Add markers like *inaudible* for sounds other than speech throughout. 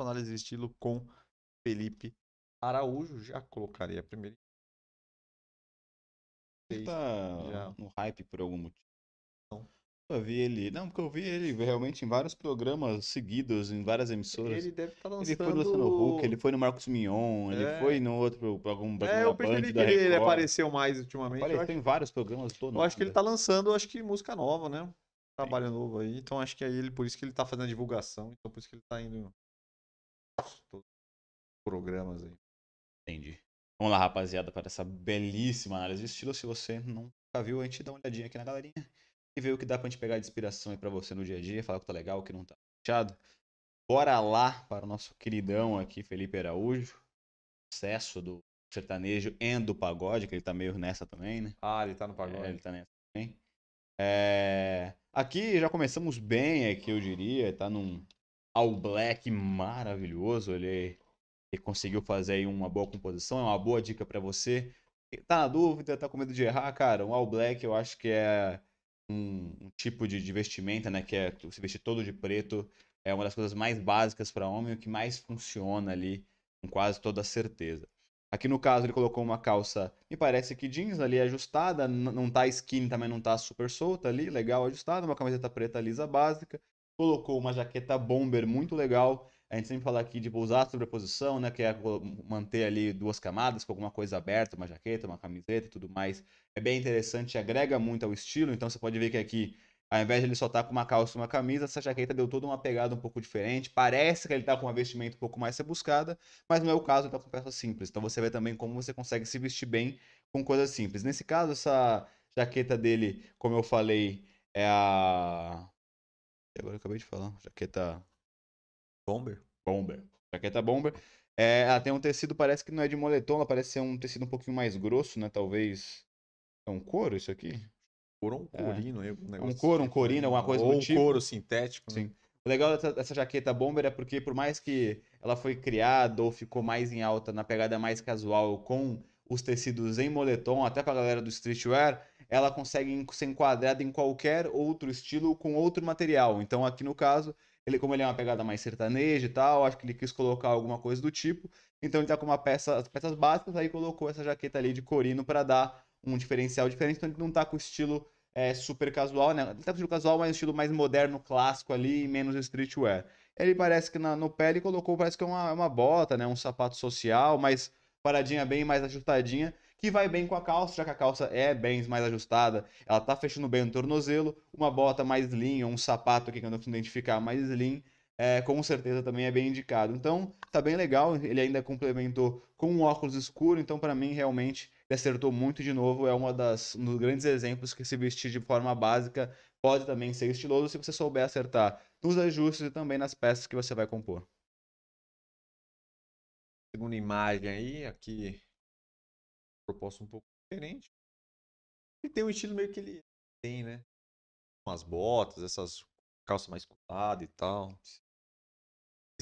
análise de estilo com Felipe Araújo. Já colocaria a primeira. Ele tá já... no hype por algum motivo. Não. Eu vi ele. Não, porque eu vi ele realmente em vários programas seguidos, em várias emissoras. Ele deve estar tá lançando. Ele foi no Luciano Huck, ele foi no Marcos Mion, é. ele foi no outro. Algum, é, eu percebi que ele, apareceu mais ultimamente. Apareceu acho... em vários programas todo. Eu acho que ele está lançando, acho que música nova, né? Trabalho novo aí. Então acho que é ele, por isso que ele está fazendo a divulgação. Então por isso que ele está indo todos os programas aí. Entendi. Vamos lá, rapaziada, para essa belíssima análise de estilo. Se você nunca viu, a gente dá uma olhadinha aqui na galerinha e vê o que dá pra gente pegar de inspiração aí pra você no dia a dia, falar o que tá legal, o que não tá fechado. Bora lá para o nosso queridão aqui, Felipe Araújo. Sucesso do sertanejo e do pagode, que ele tá meio nessa também, né? Ah, ele tá no pagode. É, ele tá nessa também. É... Aqui já começamos bem, aqui eu diria, tá num All Black maravilhoso. Ele, ele conseguiu fazer aí uma boa composição. É uma boa dica para você. Tá na dúvida, tá com medo de errar, cara. Um All Black eu acho que é um, um tipo de, de vestimenta, né? Que é se vestir todo de preto. É uma das coisas mais básicas para homem, o que mais funciona ali, com quase toda certeza. Aqui no caso ele colocou uma calça, me parece que jeans ali ajustada, não tá skinny também, não tá super solta ali, legal ajustada, uma camiseta preta lisa básica, colocou uma jaqueta bomber muito legal. A gente sempre fala aqui de pousar sobre a posição, né? Que é manter ali duas camadas com alguma coisa aberta, uma jaqueta, uma camiseta e tudo mais. É bem interessante, agrega muito ao estilo. Então você pode ver que aqui, ao invés de ele só estar tá com uma calça e uma camisa, essa jaqueta deu toda uma pegada um pouco diferente. Parece que ele está com uma vestimenta um pouco mais rebuscada, mas não é o caso, ele tá com peças simples. Então você vê também como você consegue se vestir bem com coisas simples. Nesse caso, essa jaqueta dele, como eu falei, é a agora eu acabei de falar. Jaqueta. Bomber? Bomber. Jaqueta bomber. É, ela tem um tecido, parece que não é de moletom, ela parece ser um tecido um pouquinho mais grosso, né? Talvez. É um couro isso aqui? Couro ou um é. corino, é. um, um couro, um assim. corino, alguma coisa ou do um tipo. couro sintético. Né? Sim. Né? O legal dessa, dessa, jaqueta bomber é porque, por mais que ela foi criada ou ficou mais em alta na pegada mais casual com os tecidos em moletom, até para a galera do streetwear, ela consegue ser enquadrada em qualquer outro estilo com outro material. Então, aqui no caso, ele como ele é uma pegada mais sertaneja e tal, acho que ele quis colocar alguma coisa do tipo. Então, ele tá com uma peça, as peças básicas, aí colocou essa jaqueta ali de corino para dar um diferencial diferente. Então, ele não tá com o estilo é, super casual, né? Ele tá com o estilo casual, mas um estilo mais moderno, clássico ali, menos streetwear. Ele parece que na, no pé ele colocou, parece que é uma, uma bota, né? Um sapato social, mas paradinha bem mais ajustadinha, que vai bem com a calça, já que a calça é bem mais ajustada, ela tá fechando bem o tornozelo, uma bota mais ou um sapato aqui que eu não consigo identificar mais slim, é, com certeza também é bem indicado. Então, tá bem legal, ele ainda complementou com um óculos escuro, então para mim realmente ele acertou muito de novo, é uma das, um dos grandes exemplos que se vestir de forma básica pode também ser estiloso se você souber acertar nos ajustes e também nas peças que você vai compor segunda imagem aí, aqui proposta um pouco diferente. Ele tem um estilo meio que ele tem, né? Umas botas, essas calças mais curtadas e tal. Ele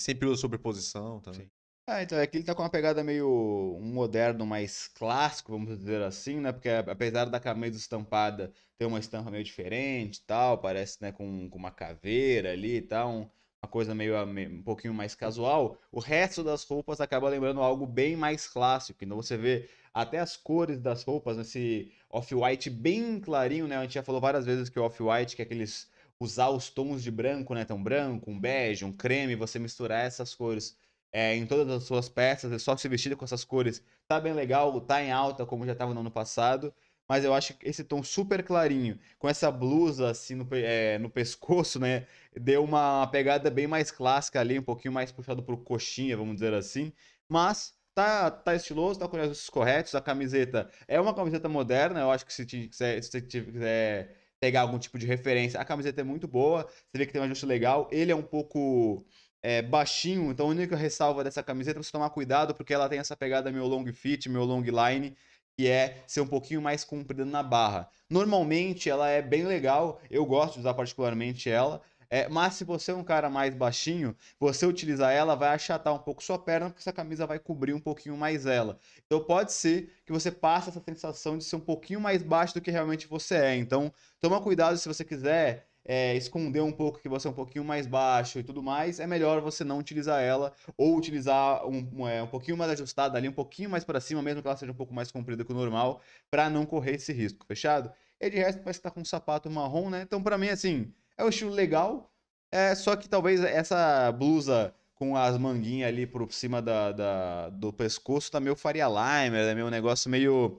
sempre usa sobreposição também. Sim. Ah, então, aqui é ele tá com uma pegada meio moderno mais clássico, vamos dizer assim, né? Porque apesar da camisa estampada ter uma estampa meio diferente e tal, parece, né, com, com uma caveira ali e tal, um uma coisa meio ah, um pouquinho mais uhum. casual, o resto das roupas acaba lembrando algo bem mais clássico. Então você vê até as cores das roupas nesse off-white bem clarinho, né? A gente já falou várias vezes que o off-white que é aqueles usar os tons de branco, né? Então branco, um bege, um creme, você misturar essas cores é, em todas as suas peças, é só se vestir com essas cores. Tá bem legal, tá em alta como já estava no ano passado mas eu acho que esse tom super clarinho, com essa blusa assim no, é, no pescoço, né? Deu uma pegada bem mais clássica ali, um pouquinho mais puxado pro coxinha, vamos dizer assim. Mas tá, tá estiloso, tá com os ajustes corretos, a camiseta é uma camiseta moderna, eu acho que se você se quiser é, é pegar algum tipo de referência, a camiseta é muito boa, você vê que tem um ajuste legal, ele é um pouco... É, baixinho, então a única ressalva dessa camiseta é você tomar cuidado porque ela tem essa pegada meio long fit, meio long line, que é ser um pouquinho mais comprida na barra. Normalmente ela é bem legal, eu gosto de usar particularmente ela, é, mas se você é um cara mais baixinho, você utilizar ela vai achatar um pouco sua perna, porque essa camisa vai cobrir um pouquinho mais ela. Então pode ser que você passe essa sensação de ser um pouquinho mais baixo do que realmente você é. Então toma cuidado se você quiser é, esconder um pouco que você é um pouquinho mais baixo e tudo mais, é melhor você não utilizar ela ou utilizar um, é, um pouquinho mais ajustada ali, um pouquinho mais para cima, mesmo que ela seja um pouco mais comprida que o normal, para não correr esse risco, fechado? E de resto parece que tá com um sapato marrom, né? Então para mim assim, é um estilo legal, é só que talvez essa blusa com as manguinhas ali por cima da, da do pescoço tá meio Faria Limer, é né? meio um negócio meio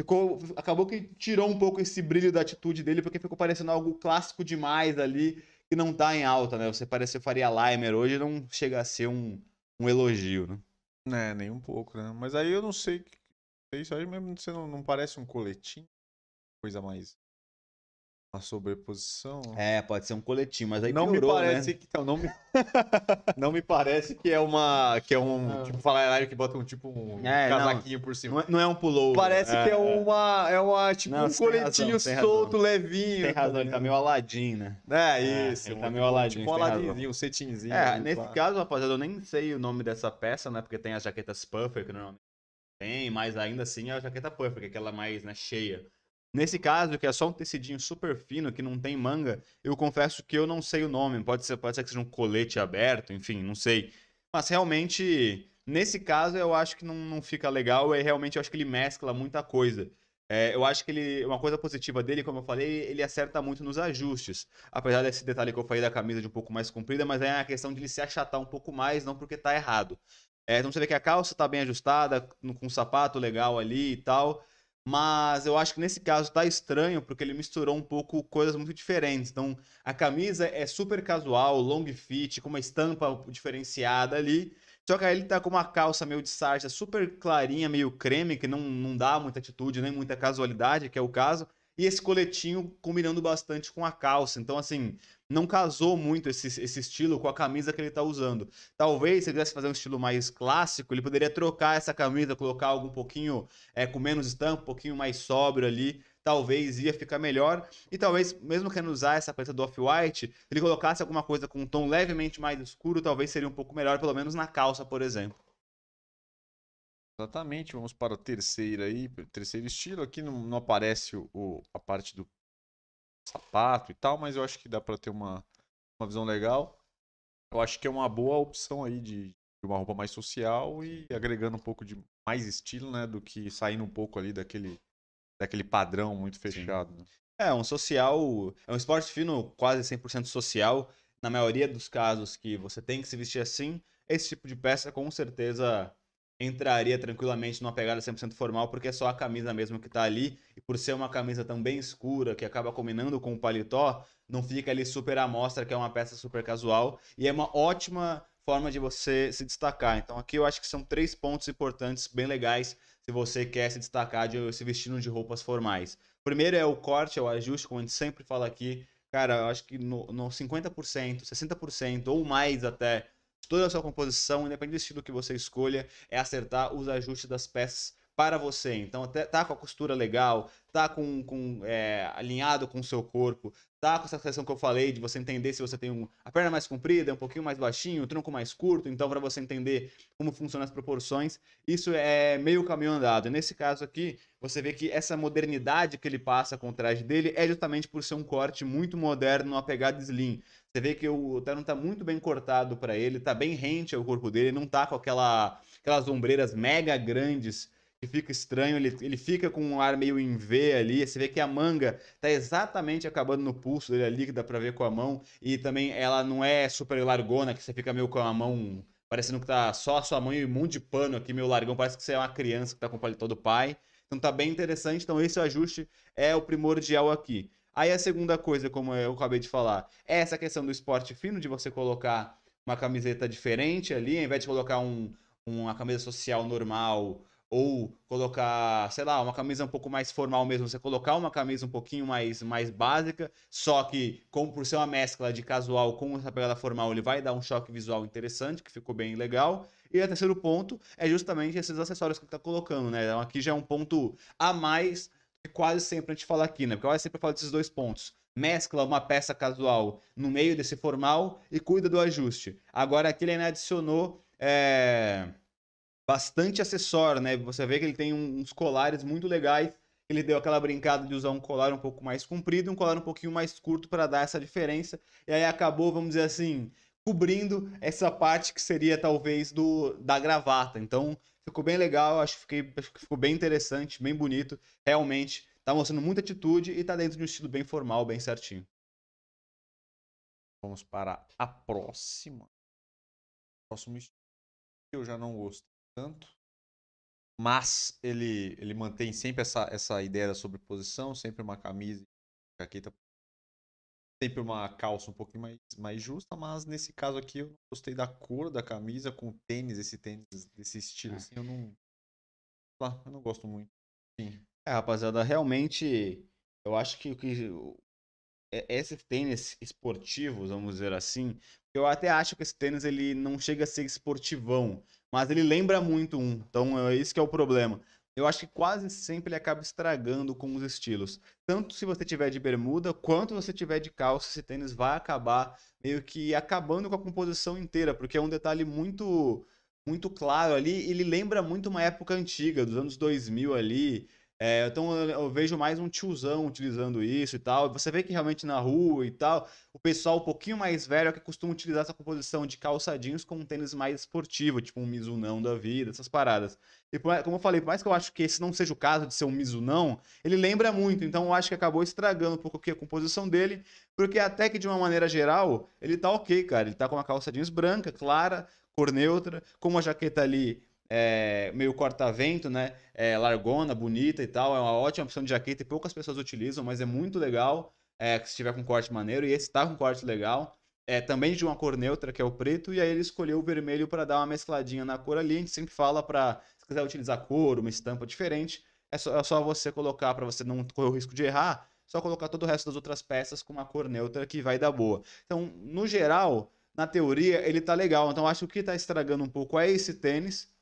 Ficou, acabou que tirou um pouco esse brilho da atitude dele, porque ficou parecendo algo clássico demais ali, que não tá em alta, né? Você parecer Faria Limer hoje não chega a ser um, um elogio, né? É, nem um pouco, né? Mas aí eu não sei. Isso aí mesmo você não, não parece um coletinho? Coisa mais a sobreposição? É, pode ser um coletinho, mas aí não piorou, me né? parece né? que então, não me *laughs* não me parece que é uma que é um ah. tipo falar que bota um tipo um é, casaquinho não, por cima. Não é, é um pulou. Parece é, que é, é, uma é uma tipo não, um coletinho razão, solto, razão. levinho. Tem razão, tá ele tá meio Aladim, né? É, é isso. ele tá meio tipo, Aladim. Tipo um Aladinzinho, um cetinzinho. É, assim, nesse claro. caso, rapaziada, eu nem sei o nome dessa peça, né? Porque tem as jaquetas puffer que normalmente tem, mas ainda assim é a jaqueta puffer, que é aquela mais, né, cheia. Nesse caso, que é só um tecidinho super fino, que não tem manga, eu confesso que eu não sei o nome. Pode ser, pode ser que seja um colete aberto, enfim, não sei. Mas realmente, nesse caso, eu acho que não, não fica legal. E realmente eu acho que ele mescla muita coisa. É, eu acho que ele, uma coisa positiva dele, como eu falei, ele acerta muito nos ajustes. Apesar desse detalhe que eu falei da camisa de um pouco mais comprida, mas é a questão de ele se achatar um pouco mais, não porque tá errado. É, então você vê que a calça tá bem ajustada, com um sapato legal ali e tal. Mas eu acho que nesse caso tá estranho, porque ele misturou um pouco coisas muito diferentes. Então, a camisa é super casual, long fit, com uma estampa diferenciada ali. Só que aí ele tá com uma calça meio de sarja super clarinha, meio creme, que não, não dá muita atitude, nem muita casualidade, que é o caso e esse coletinho combinando bastante com a calça. Então, assim, não casou muito esse, esse estilo com a camisa que ele está usando. Talvez, se ele quisesse fazer um estilo mais clássico, ele poderia trocar essa camisa, colocar algo um pouquinho é, com menos estampa, um pouquinho mais sóbrio ali. Talvez ia ficar melhor. E talvez, mesmo querendo usar essa peça do Off-White, ele colocasse alguma coisa com um tom levemente mais escuro, talvez seria um pouco melhor, pelo menos na calça, por exemplo. Exatamente, vamos para o terceiro aí, terceiro estilo. Aqui não, não aparece o, a parte do sapato e tal, mas eu acho que dá para ter uma, uma visão legal. Eu acho que é uma boa opção aí de, de, uma roupa mais social e agregando um pouco de mais estilo, né, do que saindo um pouco ali daquele daquele padrão muito fechado. Né? É, um social, é um esporte fino quase 100% social. Na maioria dos casos que você tem que se vestir assim, esse tipo de peça com certeza entraria tranquilamente numa pegada 100% formal, porque é só a camisa mesmo que está ali, e por ser uma camisa tão bem escura, que acaba combinando com o paletó, não fica ali super à mostra, que é uma peça super casual, e é uma ótima forma de você se destacar. Então aqui eu acho que são três pontos importantes, bem legais, se você quer se destacar de se vestindo de roupas formais. Primeiro é o corte, é o ajuste, como a gente sempre fala aqui. Cara, eu acho que no, no 50%, 60% ou mais até toda a sua composição, independente do estilo que você escolha, é acertar os ajustes das peças para você. Então, até tá com a costura legal, tá com, com é, alinhado com o seu corpo, tá com essa questão que eu falei de você entender se você tem um, a perna mais comprida, um pouquinho mais baixinho, o tronco mais curto, então para você entender como funcionam as proporções, isso é meio caminho andado. nesse caso aqui, você vê que essa modernidade que ele passa com o traje dele é justamente por ser um corte muito moderno, uma pegada slim. Você vê que o terno tá muito bem cortado para ele, tá bem rente ao corpo dele, não tá com aquela, aquelas ombreiras mega grandes que fica estranho, ele, ele fica com um ar meio em V ali, você vê que a manga tá exatamente acabando no pulso dele ali, que dá pra ver com a mão, e também ela não é super largona, que você fica meio com a mão parecendo que tá só a sua mão e um monte de pano aqui meio largão, parece que você é uma criança que tá com o paletó do pai, então tá bem interessante, então esse ajuste é o primordial aqui. Aí a segunda coisa, como eu acabei de falar, é essa questão do esporte fino, de você colocar uma camiseta diferente ali, ao invés de colocar um, uma camisa social normal, ou colocar, sei lá, uma camisa um pouco mais formal mesmo, você colocar uma camisa um pouquinho mais, mais básica, só que como por ser uma mescla de casual com essa pegada formal, ele vai dar um choque visual interessante, que ficou bem legal. E o terceiro ponto é justamente esses acessórios que ele tá colocando, né? Então aqui já é um ponto a mais que quase sempre a gente fala aqui, né? Porque quase sempre eu falo desses dois pontos mescla uma peça casual no meio desse formal e cuida do ajuste. Agora aqui ele ainda adicionou é, bastante acessório, né? Você vê que ele tem uns colares muito legais. Ele deu aquela brincada de usar um colar um pouco mais comprido e um colar um pouquinho mais curto para dar essa diferença. E aí acabou, vamos dizer assim, cobrindo essa parte que seria talvez do da gravata. Então ficou bem legal, acho que, fiquei, acho que ficou bem interessante, bem bonito. Realmente tá mostrando muita atitude e tá dentro de um estilo bem formal, bem certinho. Vamos para a próxima. Próximo estilo que eu já não gosto tanto. Mas ele, ele mantém sempre essa, essa ideia da sobreposição, sempre uma camisa, jaqueta, sempre uma calça um pouquinho mais, mais justa, mas nesse caso aqui eu gostei da cor da camisa com o tênis, esse tênis desse estilo, é. assim, eu não. Lá, eu não gosto muito. Sim. É, rapaziada, realmente eu acho que o que é, é esses tênis esportivos, vamos dizer assim, eu até acho que esse tênis ele não chega a ser esportivão, mas ele lembra muito um. Então, é isso que é o problema. Eu acho que quase sempre ele acaba estragando com os estilos. Tanto se você tiver de bermuda, quanto você tiver de calça, esse tênis vai acabar meio que acabando com a composição inteira, porque é um detalhe muito muito claro ali, ele lembra muito uma época antiga, dos anos 2000 ali, é, então eu vejo mais um tiozão utilizando isso e tal. Você vê que realmente na rua e tal, o pessoal um pouquinho mais velho é que costuma utilizar essa composição de calçadinhos com um tênis mais esportivo, tipo um Mizunão da vida, essas paradas. E como eu falei, por mais que eu acho que esse não seja o caso de ser um Mizunão, ele lembra muito, então eu acho que acabou estragando um pouco aqui a composição dele, porque até que de uma maneira geral, ele tá ok, cara. Ele tá com uma calça jeans branca, clara, cor neutra, com uma jaqueta ali é, meio corta-vento, né? É, largona, bonita e tal. É uma ótima opção de jaqueta e poucas pessoas utilizam, mas é muito legal é, se tiver com corte maneiro. E esse tá com corte legal. É, também de uma cor neutra, que é o preto, e aí ele escolheu o vermelho para dar uma mescladinha na cor ali. A gente sempre fala para, se quiser utilizar cor, uma estampa diferente, é só, é só você colocar, para você não correr o risco de errar, só colocar todo o resto das outras peças com uma cor neutra que vai dar boa. Então, no geral, na teoria, ele tá legal. Então, acho que o que tá estragando um pouco é esse tênis,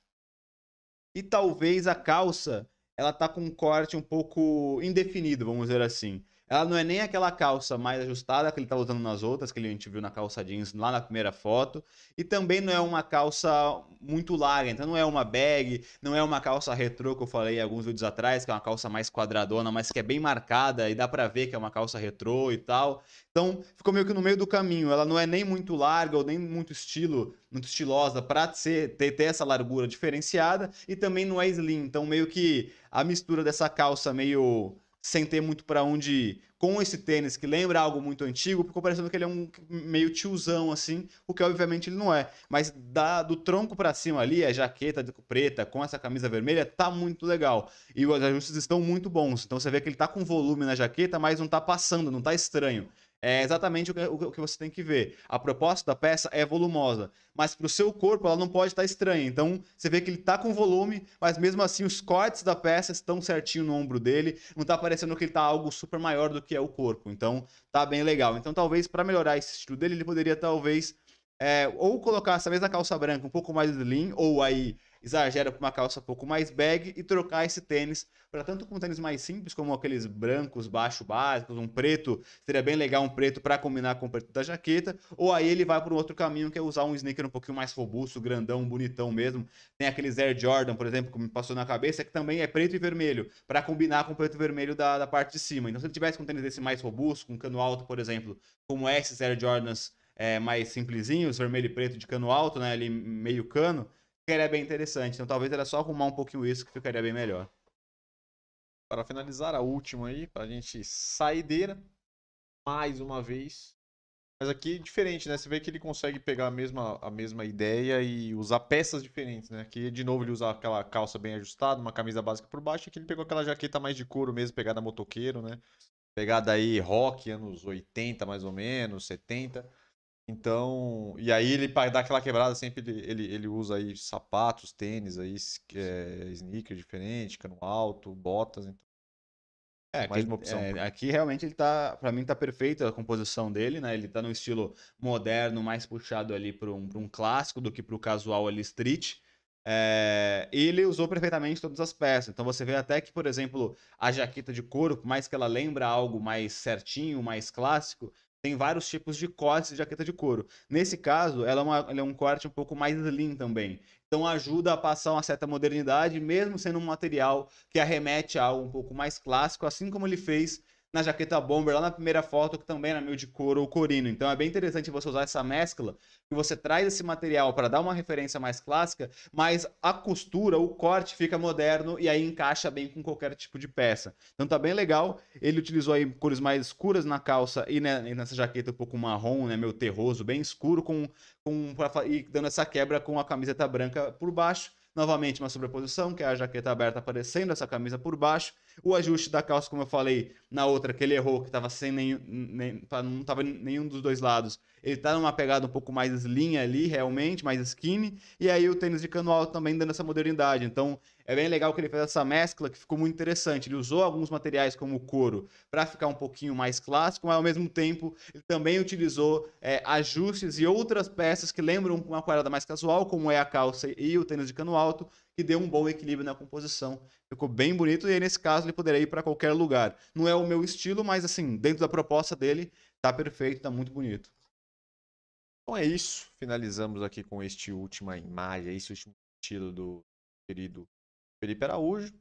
e talvez a calça ela tá com um corte um pouco indefinido, vamos dizer assim. Ela não é nem aquela calça mais ajustada que ele estava tá usando nas outras, que a gente viu na calça jeans lá na primeira foto. E também não é uma calça muito larga, então não é uma bag, não é uma calça retrô que eu falei alguns vídeos atrás, que é uma calça mais quadradona, mas que é bem marcada e dá para ver que é uma calça retrô e tal. Então ficou meio que no meio do caminho. Ela não é nem muito larga ou nem muito estilo, muito estilosa para ser, ter, ter essa largura diferenciada e também não é slim. Então meio que a mistura dessa calça meio sem ter muito para onde ir. Com esse tênis que lembra algo muito antigo, ficou parecendo que ele é um meio tiozão assim, o que obviamente ele não é. Mas da, do tronco para cima ali, a jaqueta preta com essa camisa vermelha tá muito legal. E os ajustes estão muito bons. Então você vê que ele tá com volume na jaqueta, mas não tá passando, não tá estranho. É exatamente o que, você tem que ver. A proposta da peça é volumosa, mas para o seu corpo ela não pode estar tá estranha. Então você vê que ele está com volume, mas mesmo assim os cortes da peça estão certinho no ombro dele. Não está parecendo que ele está algo super maior do que é o corpo. Então tá bem legal. Então talvez para melhorar esse estilo dele ele poderia talvez é, ou colocar essa mesma calça branca um pouco mais slim ou aí exagera para uma calça um pouco mais bag e trocar esse tênis para tanto com tênis mais simples como aqueles brancos baixo básicos, um preto, seria bem legal um preto para combinar com o preto da jaqueta, ou aí ele vai para um outro caminho que é usar um sneaker um pouquinho mais robusto, grandão, bonitão mesmo. Tem aqueles Air Jordan, por exemplo, que me passou na cabeça, que também é preto e vermelho, para combinar com o preto e vermelho da, da parte de cima. Então se ele tivesse com um tênis desse mais robusto, com cano alto, por exemplo, como esses Air Jordans é, mais simplesinhos, vermelho e preto de cano alto, né, ali meio cano, ficaria é bem interessante. Então talvez era só arrumar um pouquinho isso que ficaria bem melhor. Para finalizar, a última aí, para a gente saideira. Mais uma vez. Mas aqui é diferente, né? Você vê que ele consegue pegar a mesma, a mesma ideia e usar peças diferentes, né? Aqui, de novo, ele usa aquela calça bem ajustada, uma camisa básica por baixo. Aqui ele pegou aquela jaqueta mais de couro mesmo, pegada motoqueiro, né? Pegada aí rock, anos 80 mais ou menos, 70 então, e aí ele para dar aquela quebrada sempre ele, ele, ele usa aí sapatos, tênis aí, é, sneaker diferente, cano alto, botas, então. É, é mais aqui, uma opção. É, aqui realmente ele tá, para mim tá perfeita a composição dele, né? Ele tá no estilo moderno, mais puxado ali para um, pra um clássico do que para o casual ali street. É, ele usou perfeitamente todas as peças. Então você vê até que, por exemplo, a jaqueta de couro, por mais que ela lembra algo mais certinho, mais clássico, tem vários tipos de cortes de jaqueta de couro. Nesse caso, ela é, uma, ela é, um corte um pouco mais slim também. Então ajuda a passar uma certa modernidade, mesmo sendo um material que arremete a algo um pouco mais clássico, assim como ele fez na jaqueta bomber lá na primeira foto, que também era meio de couro ou corino. Então é bem interessante você usar essa mescla, que você traz esse material para dar uma referência mais clássica, mas a costura, o corte fica moderno e aí encaixa bem com qualquer tipo de peça. Então tá bem legal. Ele utilizou aí cores mais escuras na calça e, né, nessa jaqueta um pouco marrom, né, meio terroso, bem escuro, com, com pra, e dando essa quebra com a camiseta branca por baixo. Novamente, uma sobreposição, que é a jaqueta aberta aparecendo, essa camisa por baixo. O ajuste da calça, como eu falei na outra, que ele errou, que estava sem nenhum. Nem, tá, não estava nenhum dos dois lados. Ele está numa pegada um pouco mais linha ali, realmente, mais skinny. E aí o tênis de cano alto também dando essa modernidade. Então é bem legal que ele fez essa mescla que ficou muito interessante. Ele usou alguns materiais como o couro para ficar um pouquinho mais clássico, mas ao mesmo tempo ele também utilizou é, ajustes e outras peças que lembram uma quadrada mais casual, como é a calça e o tênis de cano alto, que deu um bom equilíbrio na composição. Ficou bem bonito e aí, nesse caso ele poderia ir para qualquer lugar. Não é o meu estilo, mas assim, dentro da proposta dele, tá perfeito, tá muito bonito. Então é isso. Finalizamos aqui com este última imagem, esse último estilo do querido Felipe Araújo.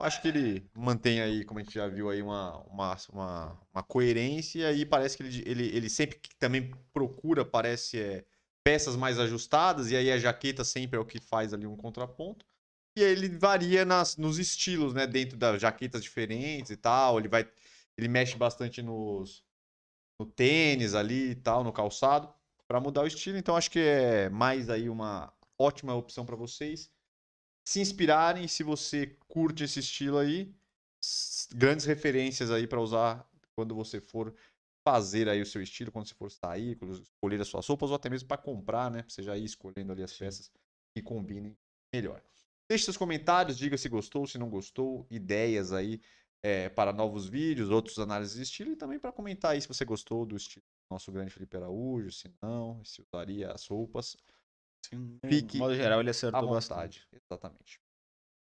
Acho que ele mantém aí, como a gente já viu aí, uma, uma, uma, uma coerência e parece que ele, ele, ele sempre também procura, parece... É, peças mais ajustadas, e aí a jaqueta sempre é o que faz ali um contraponto. E aí ele varia nas, nos estilos, né? Dentro das jaquetas diferentes e tal. Ele vai. Ele mexe bastante nos, no tênis ali e tal, no calçado, para mudar o estilo. Então acho que é mais aí uma ótima opção para vocês se inspirarem. Se você curte esse estilo aí, grandes referências aí para usar quando você for fazer aí o seu estilo quando você for sair, escolher as suas roupas ou até mesmo para comprar, né? Pra você já ir escolhendo ali as peças que combinem melhor. Deixe seus comentários, diga se gostou, se não gostou, ideias aí é, para novos vídeos, outros análises de estilo e também para comentar aí se você gostou do estilo do nosso grande Felipe Araújo, se não, se usaria as roupas. Sim, Fique de modo geral, ele acertou à vontade. Bastante. Exatamente.